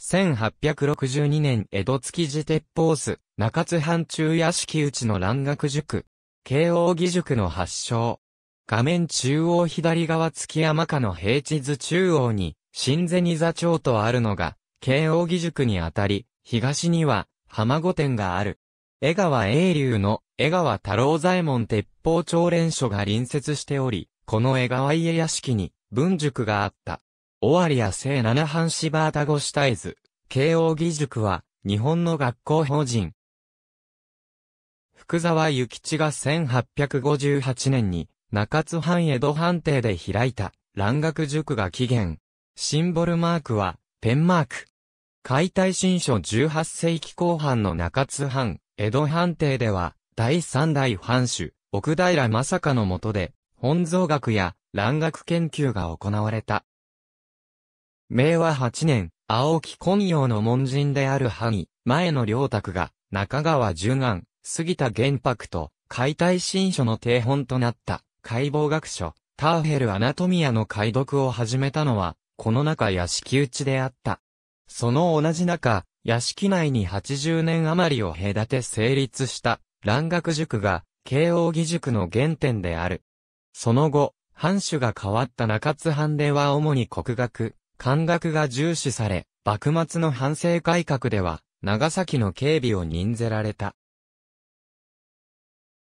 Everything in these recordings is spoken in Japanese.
1862年江戸築地鉄砲巣、中津藩中屋敷内の蘭学塾、慶応義塾の発祥。画面中央左側月山下の平地図中央に、新銭座町とあるのが、慶応義塾にあたり、東には、浜御殿がある。江川英流の江川太郎左衛門鉄砲長連所が隣接しており、この江川家屋敷に、文塾があった。尾張や聖七藩柴田越大図、慶応義塾は、日本の学校法人。福沢諭吉が1858年に、中津藩江戸藩邸で開いた、蘭学塾が起源。シンボルマークは、ペンマーク。解体新書18世紀後半の中津藩、江戸藩邸では、第3代藩主、奥平正香の下で、本草学や蘭学研究が行われた。明和8年、青木昆陽の門人である萩、前の良卓が、中川淳安、杉田玄白と、解体新書の定本となった、解剖学書、ターヘル・アナトミアの解読を始めたのは、この中屋敷内であった。その同じ中、屋敷内に80年余りを隔て成立した、蘭学塾が、慶応義塾の原点である。その後、藩主が変わった中津藩では主に国学、感覚が重視され、幕末の反省改革では、長崎の警備を任ぜられた。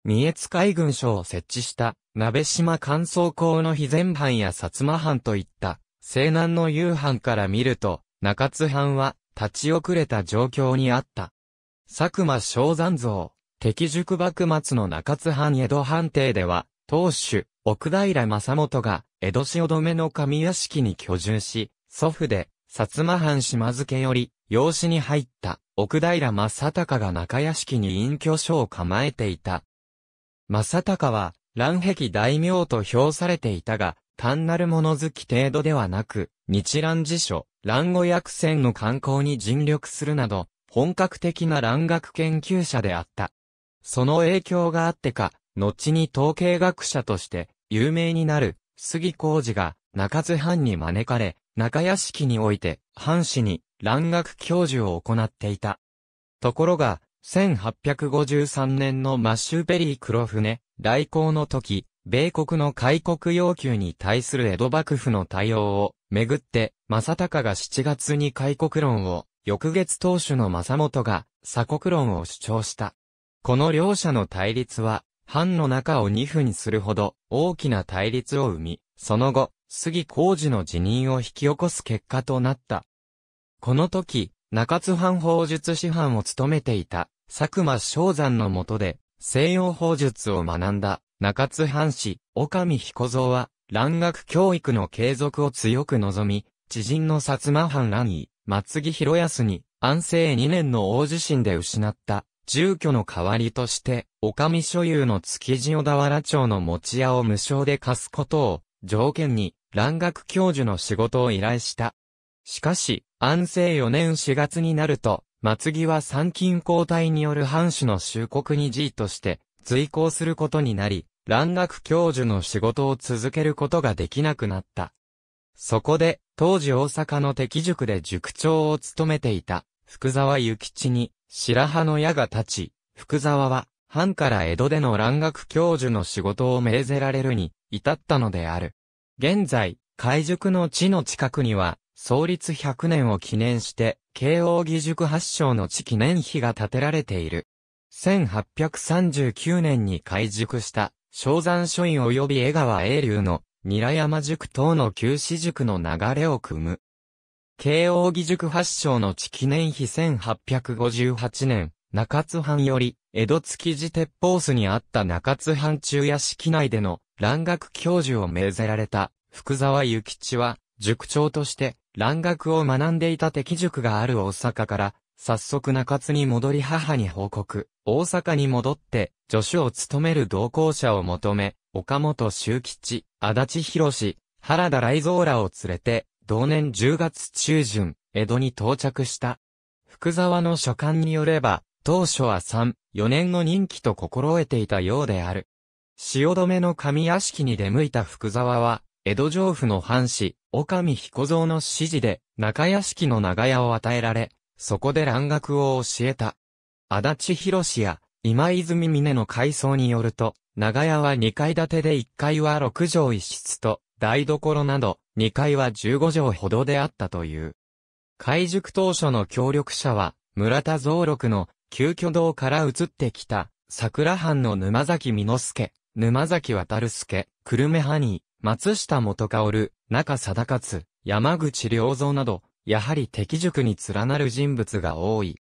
三重津海軍省を設置した、鍋島乾燥港の肥前藩や薩摩藩といった、西南の夕藩から見ると、中津藩は、立ち遅れた状況にあった。佐久間昭山像、敵塾幕末の中津藩江戸藩邸では、当主、奥平正元が、江戸汐留の上屋敷に居住し、祖父で、薩摩藩島津家より、養子に入った、奥平正隆が中屋敷に隠居所を構えていた。正隆は、乱壁大名と評されていたが、単なる物好き程度ではなく、日蘭辞書、蘭語訳船の観光に尽力するなど、本格的な蘭学研究者であった。その影響があってか、後に統計学者として有名になる杉浩二が中津藩に招かれ、中屋敷において、藩士に、蘭学教授を行っていた。ところが、1853年のマッシュベリー黒船、来航の時、米国の開国要求に対する江戸幕府の対応を、めぐって、正隆が7月に開国論を、翌月当主の正本が、鎖国論を主張した。この両者の対立は、藩の中を二分するほど、大きな対立を生み、その後、杉浩二の辞任を引き起こす結果となった。この時、中津藩法術師範を務めていた佐久間昭山の下で西洋法術を学んだ中津藩士、岡見彦蔵は、蘭学教育の継続を強く望み、知人の薩摩藩蘭医、松木博康に、安政2年の大地震で失った、住居の代わりとして、お上所有の築地小田原町の持ち屋を無償で貸すことを、条件に、蘭学教授の仕事を依頼した。しかし、安政4年4月になると、松木は参勤交代による藩主の収国に意として、随行することになり、蘭学教授の仕事を続けることができなくなった。そこで、当時大阪の敵塾で塾長を務めていた、福沢諭吉に、白羽の矢が立ち、福沢は、藩から江戸での蘭学教授の仕事を命ぜられるに至ったのである。現在、海塾の地の近くには、創立100年を記念して、慶応義塾発祥の地記念碑が建てられている。1839年に開塾した、正山書院及び江川英流の、韮山塾等の旧市塾の流れを組む。慶応義塾発祥の地記念碑1858年、中津藩より、江戸築地鉄砲巣にあった中津藩中屋敷内での蘭学教授を命ぜられた福沢諭吉は、塾長として蘭学を学んでいた敵塾がある大阪から、早速中津に戻り母に報告。大阪に戻って、助手を務める同行者を求め、岡本修吉、足立博士、原田雷蔵らを連れて、同年10月中旬、江戸に到着した。福沢の書簡によれば、当初は3、4年の任期と心得ていたようである。汐留の上屋敷に出向いた福沢は、江戸城府の藩士、岡見彦蔵の指示で、中屋敷の長屋を与えられ、そこで蘭学を教えた。足立博や今泉峰の階層によると、長屋は2階建てで1階は6畳1室と、台所など、2階は15畳ほどであったという。開塾当初の協力者は、村田蔵六の急遽道から移ってきた、桜藩の沼崎美之助、沼崎渡助、久留米ハニー、松下元薫、中貞勝、山口良造など、やはり敵塾に連なる人物が多い。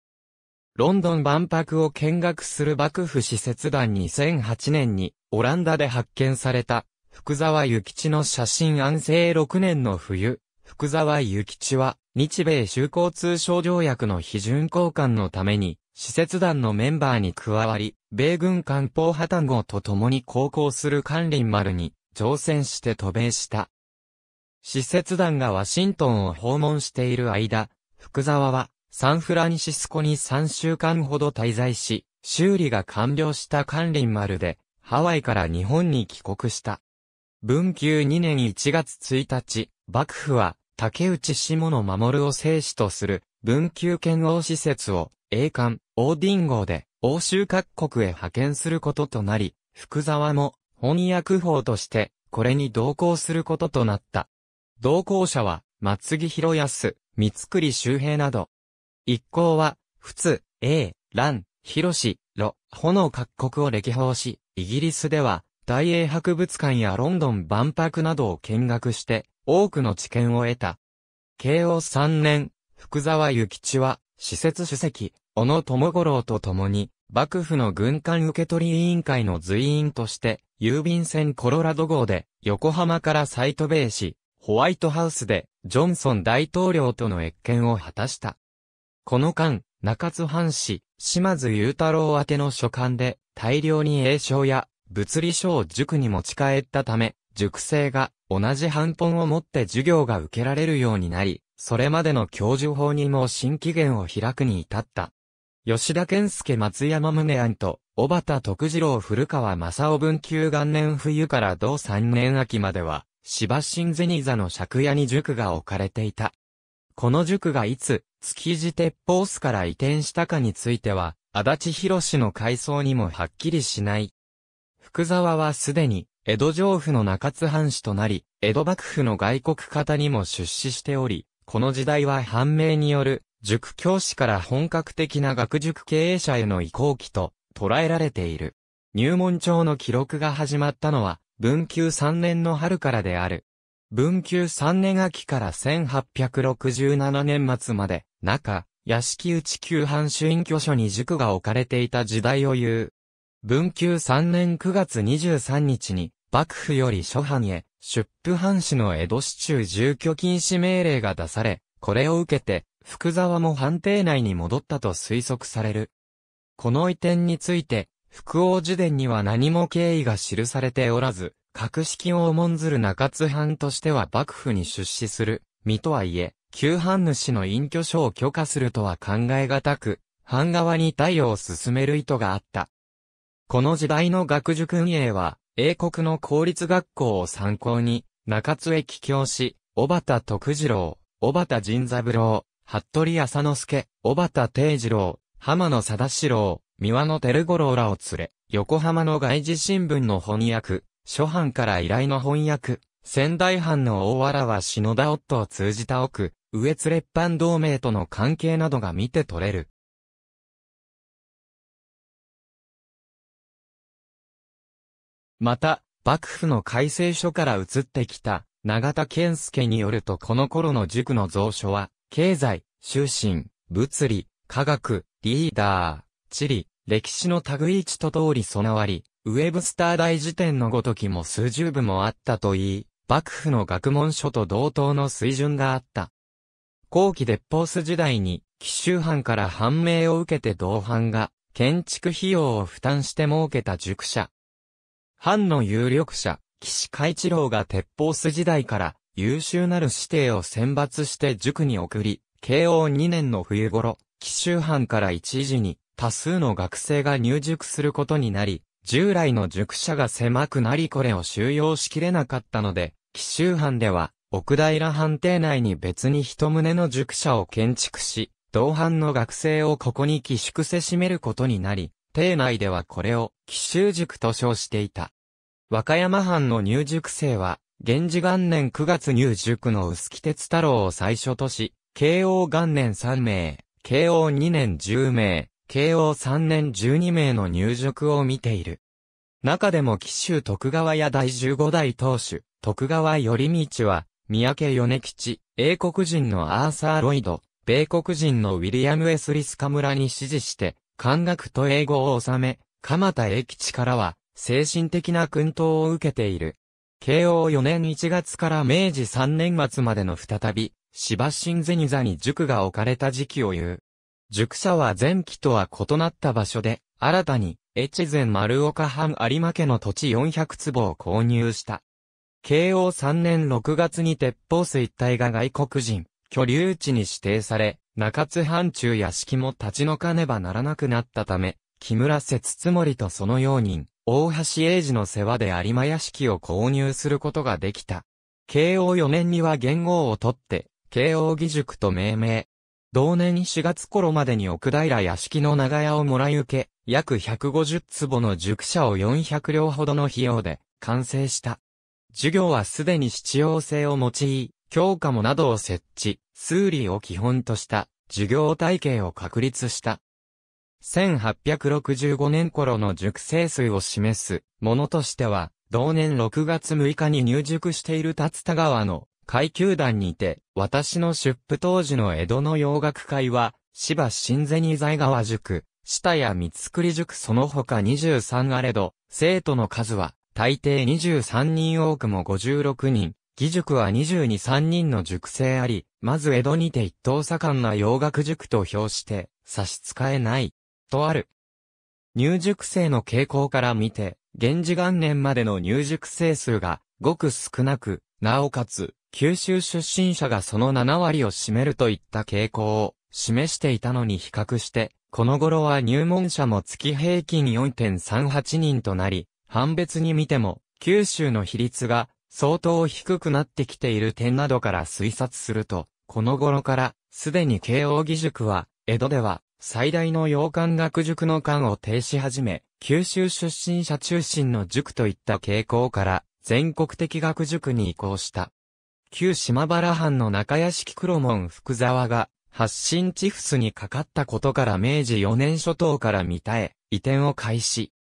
ロンドン万博を見学する幕府使節団2008年に、オランダで発見された、福沢諭吉の写真安政6年の冬、福沢諭吉は、日米修好通商条約の批准交換のために、使節団のメンバーに加わり、米軍艦砲破綻号と共に航行する関林丸に乗船して渡米した。使節団がワシントンを訪問している間、福沢はサンフランシスコに3週間ほど滞在し、修理が完了した関林丸で、ハワイから日本に帰国した。文久2年1月1日、幕府は竹内下の守を生死とする文久剣王施設を栄冠、オーディン号で欧州各国へ派遣することとなり、福沢も翻訳法としてこれに同行することとなった。同行者は松木博康、三栗周平など。一行は、普通、英、蘭、広し、ロ、の各国を歴訪し、イギリスでは、大英博物館やロンドン万博などを見学して、多くの知見を得た。慶応3年、福沢諭吉は、施設主席、小野智五郎と共に、幕府の軍艦受取委員会の随員として、郵便船コロラド号で、横浜からサイトベイし、ホワイトハウスで、ジョンソン大統領との越見を果たした。この間、中津藩士、島津雄太郎宛ての書簡で、大量に栄書や、物理書を塾に持ち帰ったため、塾生が同じ半本を持って授業が受けられるようになり、それまでの教授法にも新期限を開くに至った。吉田健介松山宗庵と、小畑徳次郎古川正夫文久元年冬から同三年秋までは、芝新銭座の借家に塾が置かれていた。この塾がいつ、築地鉄砲巣から移転したかについては、足立博士の回想にもはっきりしない。福沢はすでに、江戸城府の中津藩士となり、江戸幕府の外国方にも出資しており、この時代は判明による塾教師から本格的な学塾経営者への移行期と捉えられている。入門帳の記録が始まったのは、文久3年の春からである。文久3年秋から1867年末まで、中、屋敷内旧藩主院居所に塾が置かれていた時代を言う。文久3年9月23日に、幕府より諸藩へ、出府藩主の江戸市中住居禁止命令が出され、これを受けて、福沢も藩邸内に戻ったと推測される。この移転について、福王寺伝には何も経緯が記されておらず、格式を重んずる中津藩としては幕府に出資する、身とはいえ、旧藩主の隠居所を許可するとは考えがたく、藩側に対応を進める意図があった。この時代の学塾運営は、英国の公立学校を参考に、中津へ帰郷し、小畑徳次郎、小畑神三郎、服部浅之助、小畑定次郎、浜野貞四郎、三輪の照五郎らを連れ、横浜の外事新聞の翻訳、諸藩から依頼の翻訳、仙台藩の大原は篠田夫を通じた奥、上津列藩同盟との関係などが見て取れる。また、幕府の改正書から移ってきた、永田健介によるとこの頃の塾の蔵書は、経済、修身、物理、科学、リーダー、地理、歴史の類一と通り備わり、ウェブスター大辞典のごときも数十部もあったといい、幕府の学問書と同等の水準があった。後期鉄砲ス時代に、紀州藩から判明を受けて同藩が、建築費用を負担して設けた塾舎。藩の有力者、岸海一郎が鉄砲ス時代から、優秀なる師弟を選抜して塾に送り、慶応2年の冬頃、紀州藩から一時に多数の学生が入塾することになり、従来の塾舎が狭くなりこれを収容しきれなかったので、紀州藩では、奥平藩邸内に別に一棟の塾舎を建築し、同藩の学生をここに寄宿せしめることになり、邸内ではこれを紀州塾と称していた。和歌山藩の入塾生は、源氏元年9月入塾の薄木鉄太郎を最初とし、慶応元年3名、慶応2年10名、慶応3年12名の入塾を見ている。中でも紀州徳川や第15代当主、徳川頼道は、三宅米吉、英国人のアーサー・ロイド、米国人のウィリアム・エスリスカ村に指示して、漢学と英語を収め、鎌田英吉からは、精神的な訓導を受けている。慶応4年1月から明治3年末までの再び、芝新銭座に塾が置かれた時期を言う。塾舎は前期とは異なった場所で、新たに、越前丸岡藩有馬家の土地400坪を購入した。慶応3年6月に鉄砲水帯が外国人、居留地に指定され、中津藩中屋敷も立ち退かねばならなくなったため、木村節つもりとその用人、大橋英二の世話で有馬屋敷を購入することができた。慶応4年には元号を取って、慶応義塾と命名。同年4月頃までに奥平屋敷の長屋をもらい受け、約150坪の塾舎を400両ほどの費用で完成した。授業はすでに必要性を用い、教科もなどを設置、数理を基本とした授業体系を確立した。1865年頃の熟成数を示すものとしては、同年6月6日に入塾している立田川の階級団にて、私の出府当時の江戸の洋楽会は、芝新銭在川塾、下や三造塾その他23あれど、生徒の数は、大抵23人多くも56人、義塾は22、3人の塾生あり、まず江戸にて一等盛んな洋楽塾と評して、差し支えない。とある。入塾生の傾向から見て、源氏元年までの入塾生数が、ごく少なく、なおかつ、九州出身者がその7割を占めるといった傾向を示していたのに比較して、この頃は入門者も月平均4.38人となり、判別に見ても、九州の比率が相当低くなってきている点などから推察すると、この頃から、すでに慶応義塾は、江戸では、最大の洋館学塾の館を停止始め、九州出身者中心の塾といった傾向から、全国的学塾に移行した。旧島原藩の中屋敷黒門福沢が、発信地フスにかかったことから明治4年初頭から三田へ移転を開始。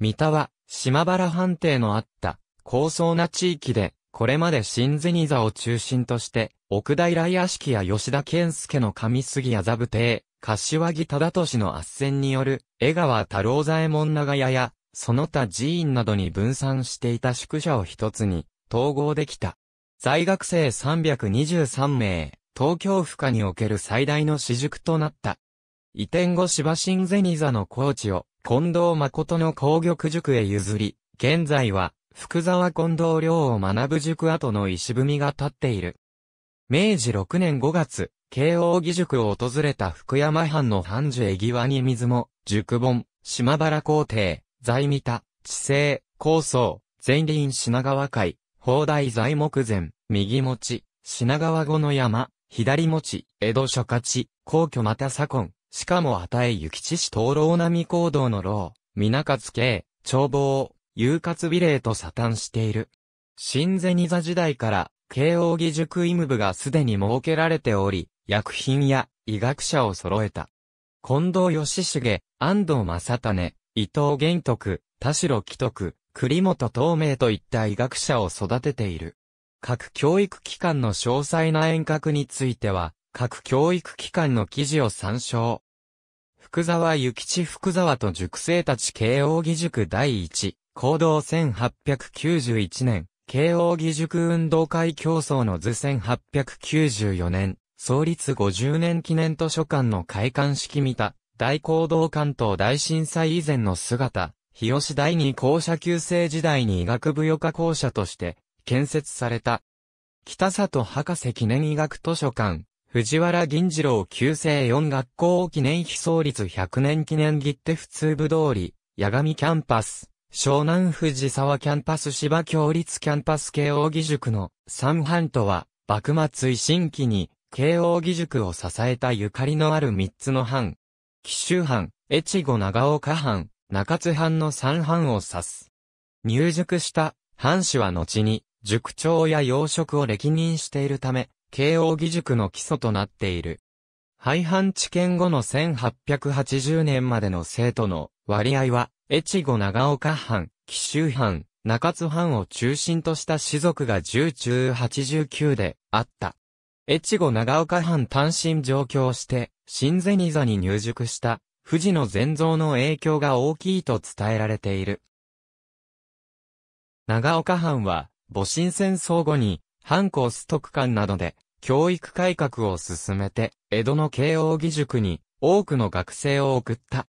三田は、島原藩邸のあった、高層な地域で、これまで新銭座を中心として、奥平屋敷や吉田健介の上杉や座部邸、柏木忠俊の圧戦による、江川太郎左衛門長屋や、その他寺院などに分散していた宿舎を一つに、統合できた。在学生323名、東京府下における最大の私塾となった。移転後芝新銭座のコーチを、近藤誠の工玉塾へ譲り、現在は、福沢近藤寮を学ぶ塾跡の石踏みが立っている。明治6年5月、慶応義塾を訪れた福山藩の藩主絵際に水も、塾本、島原皇帝、在三田、地政、高層、前輪品川会、砲台在木前、右持ち、品川後の山、左持ち、江戸諸勝地、皇居また左近、しかも与え行地市灯籠並行動の牢、皆勝慶、眺望、遊活美霊とサタンしている。新銭座時代から慶應義塾医務部がすでに設けられており、薬品や医学者を揃えた。近藤義重、安藤正種、伊藤玄徳、田代貴徳、栗本東明といった医学者を育てている。各教育機関の詳細な遠隔については、各教育機関の記事を参照。福沢諭吉福沢と塾生たち慶應義塾第一、行動1891年、慶応義塾運動会競争の図1894年、創立50年記念図書館の開館式見た、大行動関東大震災以前の姿、日吉第二校舎旧制時代に医学部予科校舎として、建設された。北里博士記念医学図書館、藤原銀次郎旧制4学校記念碑創立100年記念切手普通部通り、八神キャンパス。湘南藤沢キャンパス芝共立キャンパス慶應義塾の三藩とは、幕末維新期に慶應義塾を支えたゆかりのある三つの藩。紀州藩、越後長岡藩、中津藩の三藩を指す。入塾した藩士は後に塾長や養殖を歴任しているため、慶應義塾の基礎となっている。廃藩置県後の1880年までの生徒の割合は越後長岡藩、紀州藩、中津藩を中心とした士族が10中89であった。越後長岡藩単身上京して、新銭座に入塾した、富士の禅像の影響が大きいと伝えられている。長岡藩は、戊辰戦争後に、藩校ス特館などで、教育改革を進めて、江戸の慶応義塾に、多くの学生を送った。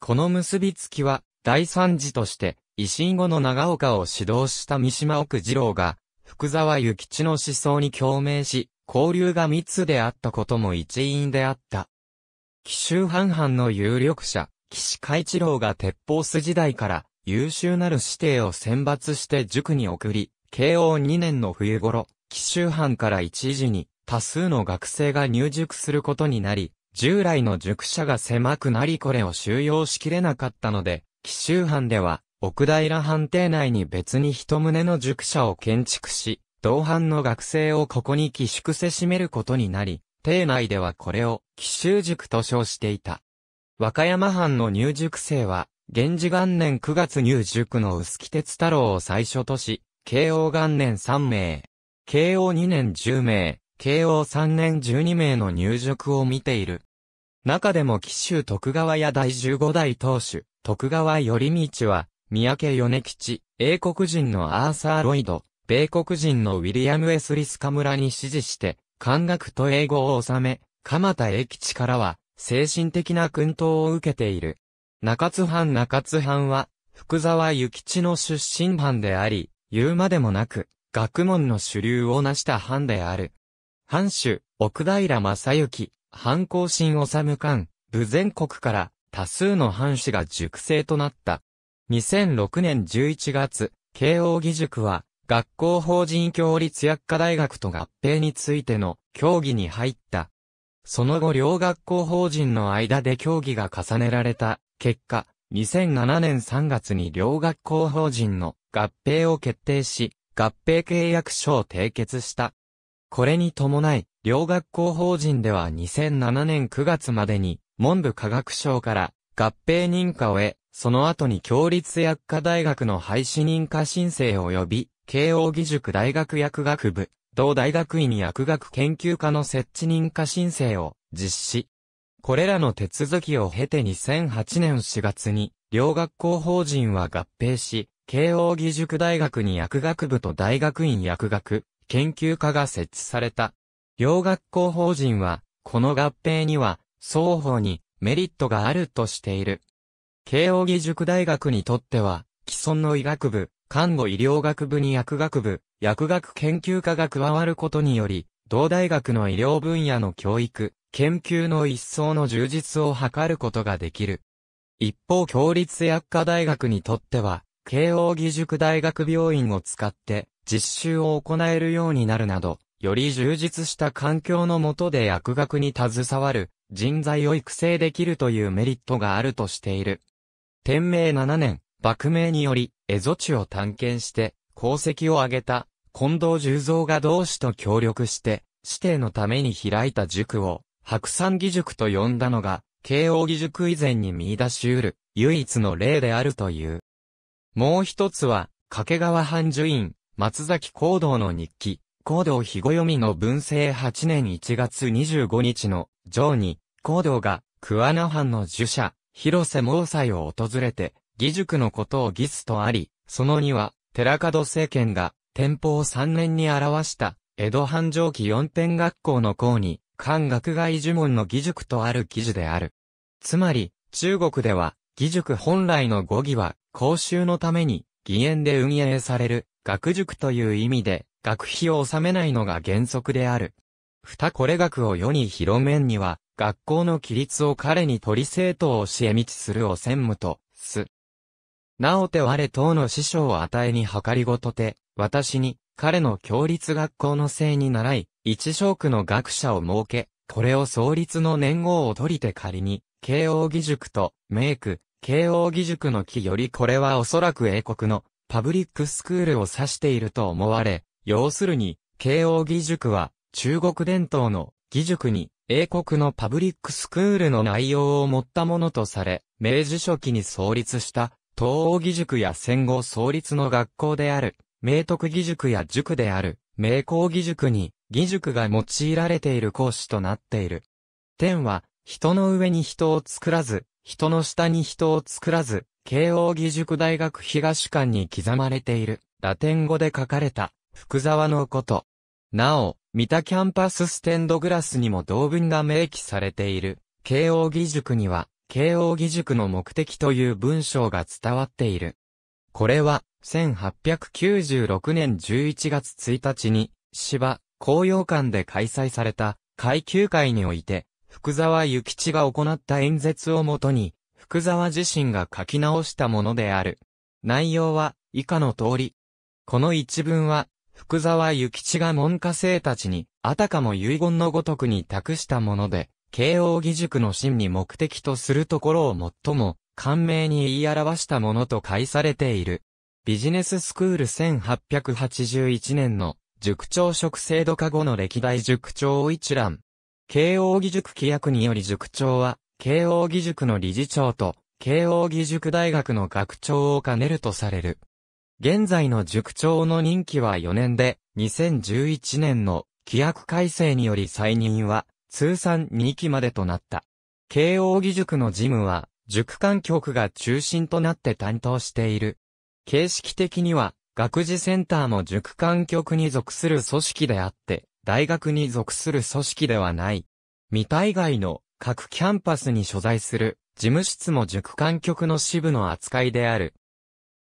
この結びつきは、第三次として、維新後の長岡を指導した三島奥次郎が、福沢諭吉の思想に共鳴し、交流が密であったことも一因であった。紀州藩藩の有力者、岸海一郎が鉄砲巣時代から優秀なる指定を選抜して塾に送り、慶応2年の冬頃、紀州藩から一時に多数の学生が入塾することになり、従来の塾舎が狭くなりこれを収容しきれなかったので、紀州藩では、奥平藩邸内に別に一棟の塾舎を建築し、同藩の学生をここに寄宿せしめることになり、邸内ではこれを紀州塾と称していた。和歌山藩の入塾生は、源氏元年9月入塾の薄木鉄太郎を最初とし、慶応元年3名、慶応2年10名、慶応3年12名の入塾を見ている。中でも紀州徳川や第15代当主、徳川頼道は、三宅米吉、英国人のアーサー・ロイド、米国人のウィリアム・エスリスカ村に指示して、漢学と英語を収め、鎌田英吉からは、精神的な訓導を受けている。中津藩中津藩は、福沢諭吉の出身藩であり、言うまでもなく、学問の主流を成した藩である。藩主、奥平正幸、藩公新治官、武全国から、多数の藩士が塾生となった。2006年11月、慶応義塾は、学校法人協立薬科大学と合併についての協議に入った。その後両学校法人の間で協議が重ねられた結果、2007年3月に両学校法人の合併を決定し、合併契約書を締結した。これに伴い、両学校法人では2007年9月までに文部科学省から合併認可を得、その後に共立薬科大学の廃止認可申請及び、慶応義塾大学薬学部、同大学院薬学研究科の設置認可申請を実施。これらの手続きを経て2008年4月に、両学校法人は合併し、慶応義塾大学に薬学部と大学院薬学研究科が設置された。両学校法人は、この合併には、双方にメリットがあるとしている。慶応義塾大学にとっては、既存の医学部、看護医療学部に薬学部、薬学研究科が加わることにより、同大学の医療分野の教育、研究の一層の充実を図ることができる。一方、共立薬科大学にとっては、慶応義塾大学病院を使って、実習を行えるようになるなど、より充実した環境のもとで薬学に携わる人材を育成できるというメリットがあるとしている。天明7年、幕名により、蝦夷地を探検して、功績を挙げた、近藤十三が同志と協力して、指定のために開いた塾を、白山義塾と呼んだのが、慶応義塾以前に見出し得る、唯一の例であるという。もう一つは、掛川藩樹院、松崎行動の日記、高道日読みの文政8年1月25日の、上に、高道が、桑名藩の儒者、広瀬毛斎を訪れて、義塾のことを義すとあり、その2は、寺門政権が、天保3年に表した、江戸繁盛期四天学校の校に、漢学外呪文の義塾とある記事である。つまり、中国では、義塾本来の語義は、公衆のために、義援で運営される、学塾という意味で、学費を納めないのが原則である。二これ学を世に広めんには、学校の規律を彼に取り生徒を教え道するを専務と、す。なおて我等の師匠を与えに計りごとて、私に、彼の教立学校のせいに習い、一小区の学者を設け、これを創立の年号を取りて仮に、慶応義塾と、名区、慶応義塾の木よりこれはおそらく英国の、パブリックスクールを指していると思われ、要するに、慶応義塾は、中国伝統の義塾に、英国のパブリックスクールの内容を持ったものとされ、明治初期に創立した、東欧義塾や戦後創立の学校である、明徳義塾や塾である、明光義塾に、義塾が用いられている講師となっている。天は、人の上に人を作らず、人の下に人を作らず、慶応義塾大学東館に刻まれている、ラテン語で書かれた、福沢のこと。なお、三田キャンパスステンドグラスにも同文が明記されている、慶応義塾には、慶応義塾の目的という文章が伝わっている。これは、1896年11月1日に、芝、紅葉館で開催された、階級会において、福沢諭吉が行った演説をもとに、福沢自身が書き直したものである。内容は、以下の通り。この一文は、福沢諭吉が門下生たちに、あたかも遺言のごとくに託したもので、慶応義塾の真に目的とするところを最も、簡明に言い表したものと解されている。ビジネススクール1881年の塾長職制度化後の歴代塾長を一覧。慶応義塾規約により塾長は、慶応義塾の理事長と、慶応義塾大学の学長を兼ねるとされる。現在の塾長の任期は4年で、2011年の規約改正により再任は通算2期までとなった。慶応義塾の事務は、塾間局が中心となって担当している。形式的には、学児センターも塾間局に属する組織であって、大学に属する組織ではない。未体外の各キャンパスに所在する事務室も塾間局の支部の扱いである。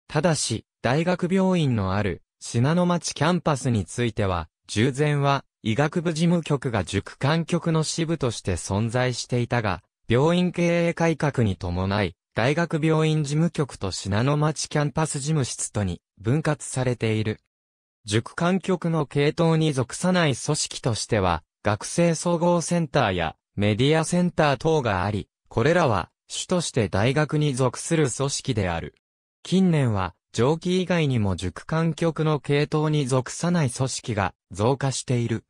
ただし、大学病院のある、信濃町キャンパスについては、従前は、医学部事務局が塾管局の支部として存在していたが、病院経営改革に伴い、大学病院事務局と信濃町キャンパス事務室とに分割されている。塾管局の系統に属さない組織としては、学生総合センターやメディアセンター等があり、これらは主として大学に属する組織である。近年は蒸気以外にも熟観極の系統に属さない組織が増加している。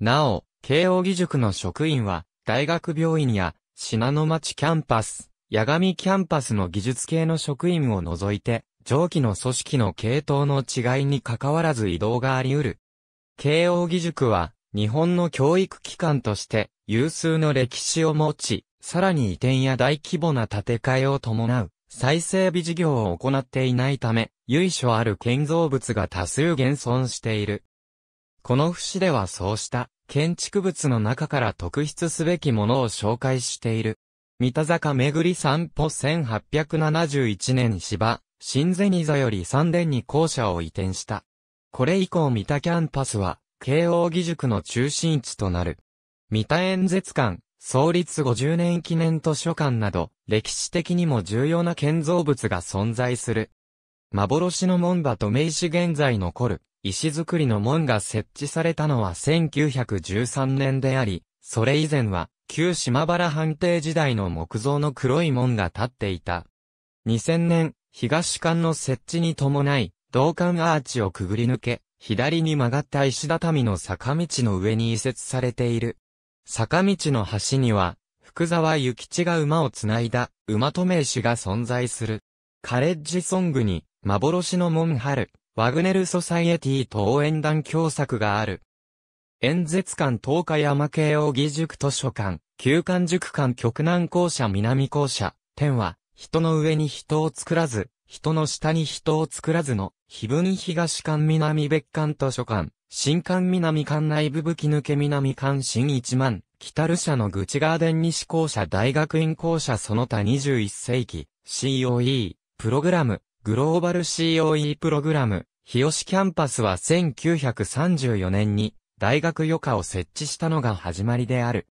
なお、慶応義塾の職員は、大学病院や、品の町キャンパス、八神キャンパスの技術系の職員を除いて、上記の組織の系統の違いに関わらず移動があり得る。慶応義塾は、日本の教育機関として、有数の歴史を持ち、さらに移転や大規模な建て替えを伴う。再生備事業を行っていないため、由緒ある建造物が多数現存している。この節ではそうした建築物の中から特筆すべきものを紹介している。三田坂巡り散歩1871年芝、新銭座より三殿に校舎を移転した。これ以降三田キャンパスは、慶応義塾の中心地となる。三田演説館、創立50年記念図書館など、歴史的にも重要な建造物が存在する。幻の門馬と名石、現在残る、石造りの門が設置されたのは1913年であり、それ以前は、旧島原藩邸時代の木造の黒い門が建っていた。2000年、東館の設置に伴い、道館アーチをくぐり抜け、左に曲がった石畳の坂道の上に移設されている。坂道の橋には、福沢諭吉が馬をつないだ、馬と名手が存在する。カレッジソングに、幻のモンハル、ワグネルソサイエティと応援団共作がある。演説館東海山慶応義塾図書館、旧館塾館極南校舎南校舎、天は、人の上に人を作らず、人の下に人を作らずの、碑文東館南別館図書館、新館南館内部吹き抜け南館新一万、北ル社の愚痴ガーデン西校舎大学院校舎その他21世紀、COE、プログラム、グローバル COE プログラム、日吉キャンパスは1934年に大学余暇を設置したのが始まりである。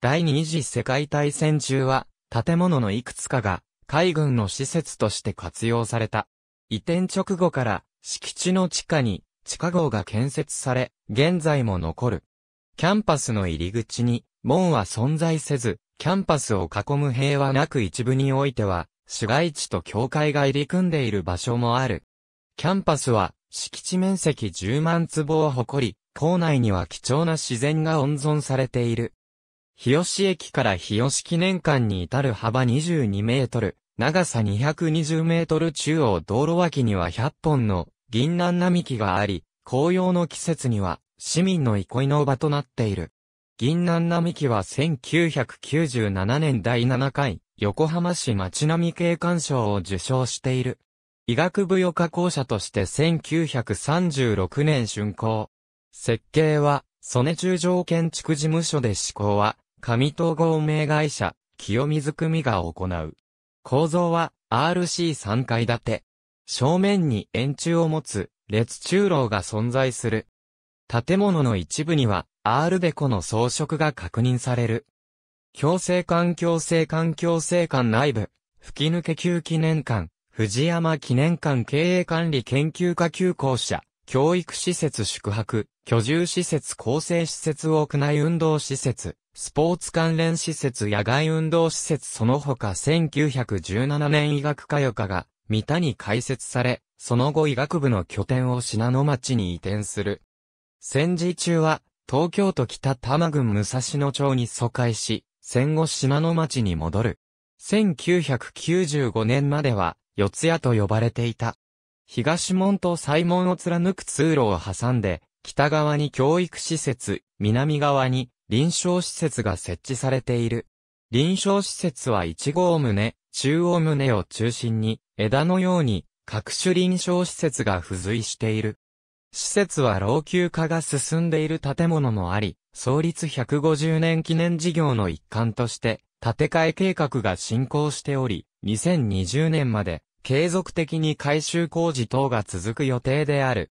第二次世界大戦中は建物のいくつかが海軍の施設として活用された。移転直後から敷地の地下に地下壕が建設され、現在も残る。キャンパスの入り口に門は存在せず、キャンパスを囲む平和なく一部においては、市街地と境界が入り組んでいる場所もある。キャンパスは敷地面積10万坪を誇り、校内には貴重な自然が温存されている。日吉駅から日吉記念館に至る幅22メートル、長さ220メートル中央道路脇には100本の銀南並木があり、紅葉の季節には市民の憩いの場となっている。銀南並木は1997年第7回横浜市町並景観賞を受賞している。医学部予科校舎として1936年竣工。設計は、曽根中条建築事務所で施工は、上東合名会社、清水組が行う。構造は RC3 階建て。正面に円柱を持つ列柱楼が存在する。建物の一部にはアールデコの装飾が確認される。強制館強制館強制館内部、吹き抜け級記念館、藤山記念館経営管理研究科旧校舎、教育施設宿泊、居住施設構成施設屋内運動施設、スポーツ関連施設野外運動施設その他1917年医学科予科が三田に開設され、その後医学部の拠点を品野町に移転する。戦時中は東京都北多摩郡武蔵野町に疎開し、戦後品野町に戻る。1995年までは四谷と呼ばれていた。東門と西門を貫く通路を挟んで、北側に教育施設、南側に臨床施設が設置されている。臨床施設は1号棟、中央棟を中心に、枝のように、各種臨床施設が付随している。施設は老朽化が進んでいる建物もあり、創立150年記念事業の一環として、建て替え計画が進行しており、2020年まで継続的に改修工事等が続く予定である。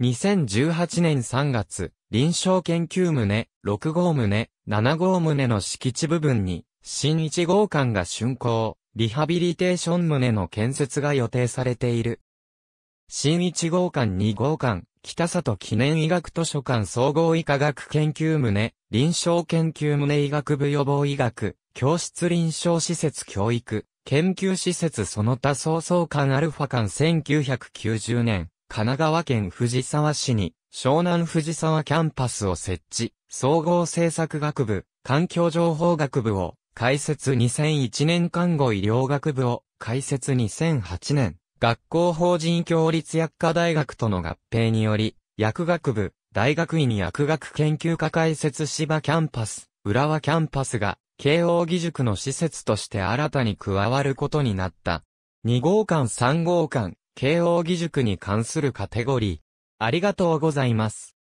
2018年3月、臨床研究棟、6号棟、7号棟の敷地部分に、新1号館が竣工、リハビリテーション棟の建設が予定されている。新1号館2号館、北里記念医学図書館総合医科学研究棟、臨床研究棟医学部予防医学、教室臨床施設教育、研究施設その他創造館アルファ館1990年、神奈川県藤沢市に湘南藤沢キャンパスを設置、総合政策学部、環境情報学部を開設2001年看護医療学部を開設2008年、学校法人協立薬科大学との合併により、薬学部、大学院薬学研究科開設芝キャンパス、浦和キャンパスが慶応義塾の施設として新たに加わることになった。2号館3号館、慶応義塾に関するカテゴリー。ありがとうございます。